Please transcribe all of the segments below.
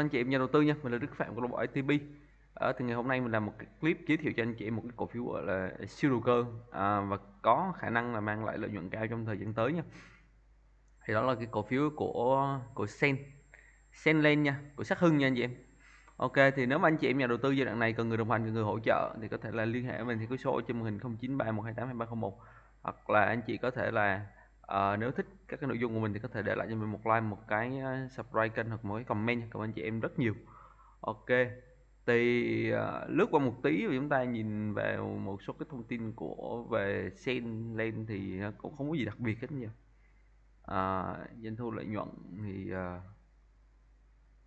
anh chị em nhà đầu tư nha mình là Đức Phạm của Lộc Bộ ITB à, thì ngày hôm nay mình làm một clip giới thiệu cho anh chị một cái cổ phiếu gọi là siêu đầu cơ à, và có khả năng là mang lại lợi nhuận cao trong thời gian tới nha thì đó là cái cổ phiếu của của Sen sen lên nha của Sắc Hưng nha anh chị em Ok thì nếu mà anh chị em nhà đầu tư giai đoạn này cần người đồng hành cần người hỗ trợ thì có thể là liên hệ với mình thì có số trên màn hình 0931282301 hoặc là anh chị có thể là à, nếu thích các cái nội dung của mình thì có thể để lại cho mình một like một cái ờ, subscribe kênh hoặc một cái comment cảm ơn chị em rất nhiều ok thì à, lướt qua một tí và chúng ta nhìn về một số cái thông tin của về sen lên thì cũng không có gì đặc biệt hết nhiều à, doanh thu lợi nhuận thì à,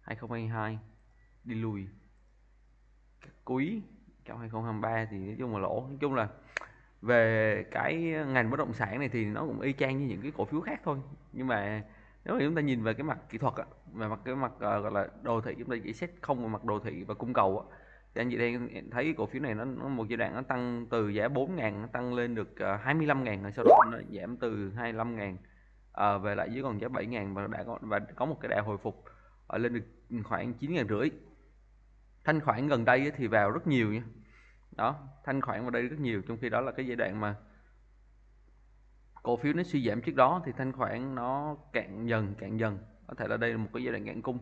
2022 đi lùi các quý trong 2023 thì nói chung là lỗ nói chung là về cái ngành bất động sản này thì nó cũng y chang như những cái cổ phiếu khác thôi nhưng mà nếu mà chúng ta nhìn về cái mặt kỹ thuật á về mặt cái mặt ờ, gọi là đồ thị chúng ta chỉ xét không về mặt đồ thị và cung cầu á thì anh chị đang thấy cổ phiếu này nó, nó một giai đoạn nó tăng từ giá 4.000 tăng lên được 25.000 ờ, rồi sau đó nó giảm từ 25.000 à, ờ, về lại dưới còn giá 7 000 và đã có, và có một cái đà hồi phục ở lên được khoảng 9 000 rưỡi thanh khoản gần đây thì vào rất nhiều nha đó thanh khoản vào đây rất nhiều trong khi đó là cái giai đoạn mà cổ phiếu nó suy giảm trước đó thì thanh khoản nó cạn dần cạn dần có thể là đây là một cái giai đoạn cạn cung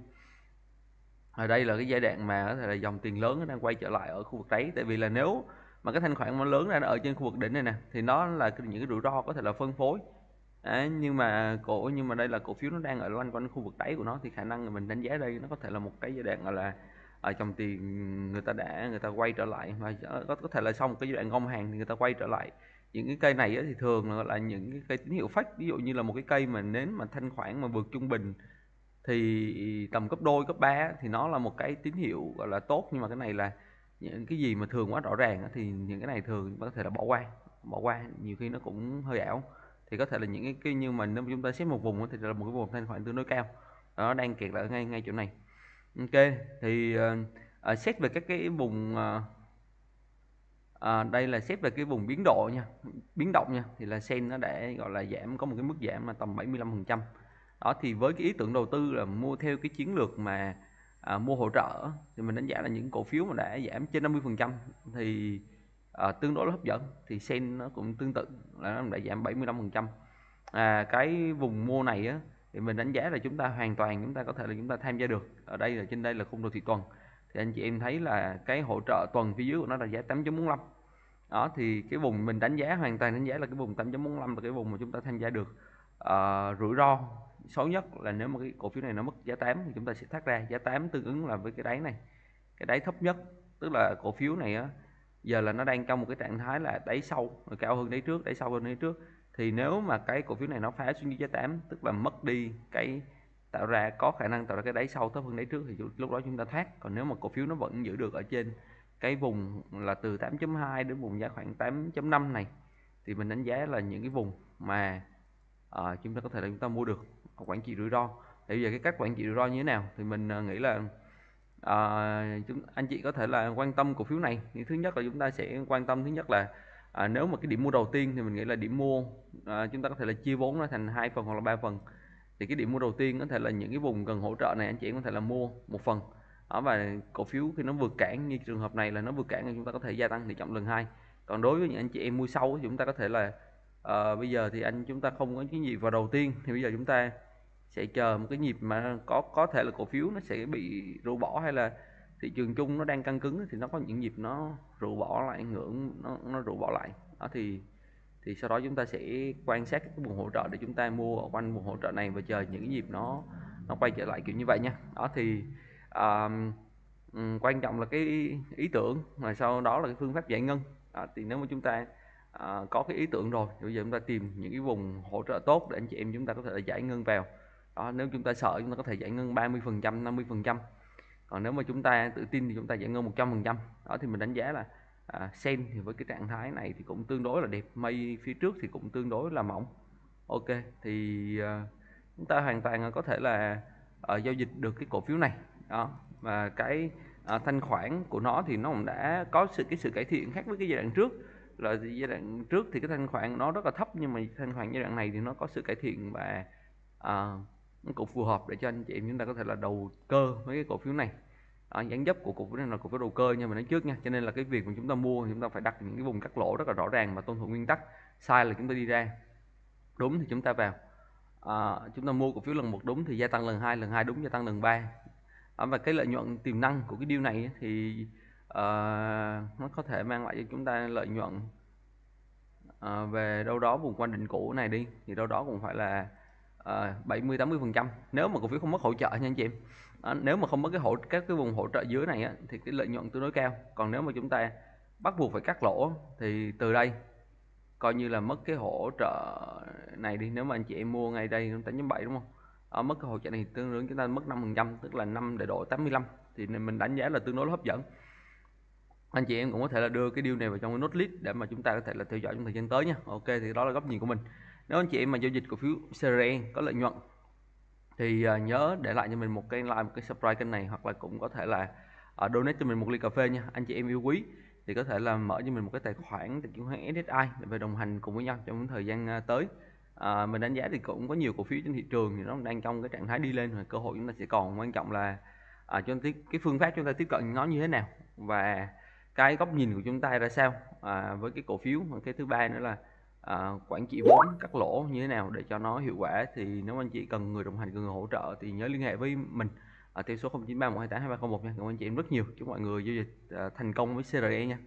ở đây là cái giai đoạn mà có thể là dòng tiền lớn đang quay trở lại ở khu vực đấy tại vì là nếu mà cái thanh khoản nó lớn ra nó ở trên khu vực đỉnh này nè thì nó là những cái rủi ro có thể là phân phối Đấy, nhưng mà cổ nhưng mà đây là cổ phiếu nó đang ở loanh quanh khu vực đáy của nó thì khả năng mình đánh giá đây nó có thể là một cái giai đoạn gọi là ở ờ, trong tiền người ta đã người ta quay trở lại mà có, có thể là sau một cái giai đoạn ngông hàng thì người ta quay trở lại những cái cây này thì thường là, những cái cây tín hiệu phách ví dụ như là một cái cây mà nến mà thanh khoản mà vượt trung bình thì tầm cấp đôi cấp ba thì nó là một cái tín hiệu gọi là tốt nhưng mà cái này là những cái gì mà thường quá rõ ràng thì những cái này thường có thể là bỏ qua bỏ qua nhiều khi nó cũng hơi ảo thì có thể là những cái như mà nếu chúng ta xếp một vùng thì là một cái vùng thanh khoản tương đối cao nó đang kẹt lại ngay ngay chỗ này Ok, thì uh, xét về các cái vùng uh, uh, đây là xét về cái vùng biến độ nha, biến động nha, thì là sen nó để gọi là giảm có một cái mức giảm là tầm 75%. Đó thì với cái ý tưởng đầu tư là mua theo cái chiến lược mà uh, mua hỗ trợ thì mình đánh giá là những cổ phiếu mà đã giảm trên 50% thì uh, tương đối là hấp dẫn thì sen nó cũng tương tự là nó đã giảm 75%. À cái vùng mua này á thì mình đánh giá là chúng ta hoàn toàn chúng ta có thể là chúng ta tham gia được ở đây là trên đây là khung đồ thị tuần thì anh chị em thấy là cái hỗ trợ tuần phía dưới của nó là giá 8.45 đó thì cái vùng mình đánh giá hoàn toàn đánh giá là cái vùng 8.45 là cái vùng mà chúng ta tham gia được à, rủi ro xấu nhất là nếu mà cái cổ phiếu này nó mất giá 8 thì chúng ta sẽ thoát ra giá 8 tương ứng là với cái đáy này cái đáy thấp nhất tức là cổ phiếu này á, giờ là nó đang trong một cái trạng thái là đáy sâu cao hơn đáy trước đáy sâu hơn đáy trước thì nếu mà cái cổ phiếu này nó phá xuống dưới giá 8 tức là mất đi cái tạo ra có khả năng tạo ra cái đáy sâu thấp hơn đáy trước thì lúc đó chúng ta thoát còn nếu mà cổ phiếu nó vẫn giữ được ở trên cái vùng là từ 8.2 đến vùng giá khoảng 8.5 này thì mình đánh giá là những cái vùng mà uh, chúng ta có thể là chúng ta mua được quản trị rủi ro thì bây giờ cái cách quản trị rủi ro như thế nào thì mình uh, nghĩ là uh, chúng anh chị có thể là quan tâm cổ phiếu này thứ nhất là chúng ta sẽ quan tâm thứ nhất là à, nếu mà cái điểm mua đầu tiên thì mình nghĩ là điểm mua à, chúng ta có thể là chia vốn nó thành hai phần hoặc là ba phần thì cái điểm mua đầu tiên có thể là những cái vùng gần hỗ trợ này anh chị có thể là mua một phần đó và cổ phiếu khi nó vượt cản như trường hợp này là nó vượt cản thì chúng ta có thể gia tăng tỷ trọng lần hai còn đối với những anh chị em mua sâu thì chúng ta có thể là à, bây giờ thì anh chúng ta không có cái nhịp vào đầu tiên thì bây giờ chúng ta sẽ chờ một cái nhịp mà có có thể là cổ phiếu nó sẽ bị rũ bỏ hay là thị trường chung nó đang căng cứng thì nó có những nhịp nó rũ bỏ lại ngưỡng nó nó rũ bỏ lại đó thì thì sau đó chúng ta sẽ quan sát cái vùng hỗ trợ để chúng ta mua ở quanh vùng hỗ trợ này và chờ những nhịp nó nó quay trở lại kiểu như vậy nha đó thì um, quan trọng là cái ý tưởng và sau đó là cái phương pháp giải ngân à, thì nếu mà chúng ta à, có cái ý tưởng rồi thì bây giờ chúng ta tìm những cái vùng hỗ trợ tốt để anh chị em chúng ta có thể giải ngân vào đó nếu chúng ta sợ chúng ta có thể giải ngân 30 phần trăm 50 phần trăm còn nếu mà chúng ta tự tin thì chúng ta giải ngân 100% đó thì mình đánh giá là à, sen thì với cái trạng thái này thì cũng tương đối là đẹp mây phía trước thì cũng tương đối là mỏng ok thì à, chúng ta hoàn toàn có thể là à, giao dịch được cái cổ phiếu này đó và cái à, thanh khoản của nó thì nó cũng đã có sự cái sự cải thiện khác với cái giai đoạn trước là giai đoạn trước thì cái thanh khoản nó rất là thấp nhưng mà thanh khoản giai đoạn này thì nó có sự cải thiện và à, cổ cũng phù hợp để cho anh chị em chúng ta có thể là đầu cơ với cái cổ phiếu này ở gián dấp của cổ phiếu này là cổ phiếu đầu cơ nhưng mà nói trước nha cho nên là cái việc mà chúng ta mua chúng ta phải đặt những cái vùng cắt lỗ rất là rõ ràng và tuân thủ nguyên tắc sai là chúng ta đi ra đúng thì chúng ta vào à, chúng ta mua cổ phiếu lần một đúng thì gia tăng lần hai lần hai đúng gia tăng lần ba à, và cái lợi nhuận tiềm năng của cái điều này thì à, nó có thể mang lại cho chúng ta lợi nhuận à, về đâu đó vùng quan định cũ này đi thì đâu đó cũng phải là 70 ờ, 80 phần trăm nếu mà cổ phiếu không mất hỗ trợ nha anh chị em à, nếu mà không mất cái hỗ các cái vùng hỗ trợ dưới này á, thì cái lợi nhuận tương đối cao còn nếu mà chúng ta bắt buộc phải cắt lỗ thì từ đây coi như là mất cái hỗ trợ này đi nếu mà anh chị em mua ngay đây 8.7 đúng không à, mất cái hỗ trợ này tương đương chúng ta mất 5 phần trăm tức là 5 để độ 85 thì mình đánh giá là tương đối là hấp dẫn anh chị em cũng có thể là đưa cái điều này vào trong cái nốt list để mà chúng ta có thể là theo dõi trong thời gian tới nha ok thì đó là góc nhìn của mình nếu anh chị em mà giao dịch cổ phiếu CRN có lợi nhuận thì à, nhớ để lại cho mình một cái like một cái subscribe kênh này hoặc là cũng có thể là à, donate cho mình một ly cà phê nha anh chị em yêu quý thì có thể là mở cho mình một cái tài khoản tài khoán SSI để về đồng hành cùng với nhau trong thời gian à, tới à, mình đánh giá thì cũng có nhiều cổ phiếu trên thị trường thì nó đang trong cái trạng thái đi lên và cơ hội chúng ta sẽ còn quan trọng là à, cho cái phương pháp chúng ta tiếp cận nó như thế nào và cái góc nhìn của chúng ta ra sao à, với cái cổ phiếu cái thứ ba nữa là uh, quản trị vốn cắt lỗ như thế nào để cho nó hiệu quả thì nếu anh chị cần người đồng hành cần người hỗ trợ thì nhớ liên hệ với mình ở theo số 0931282301 nha cảm ơn chị em rất nhiều chúc mọi người giao dịch uh, thành công với CRE nha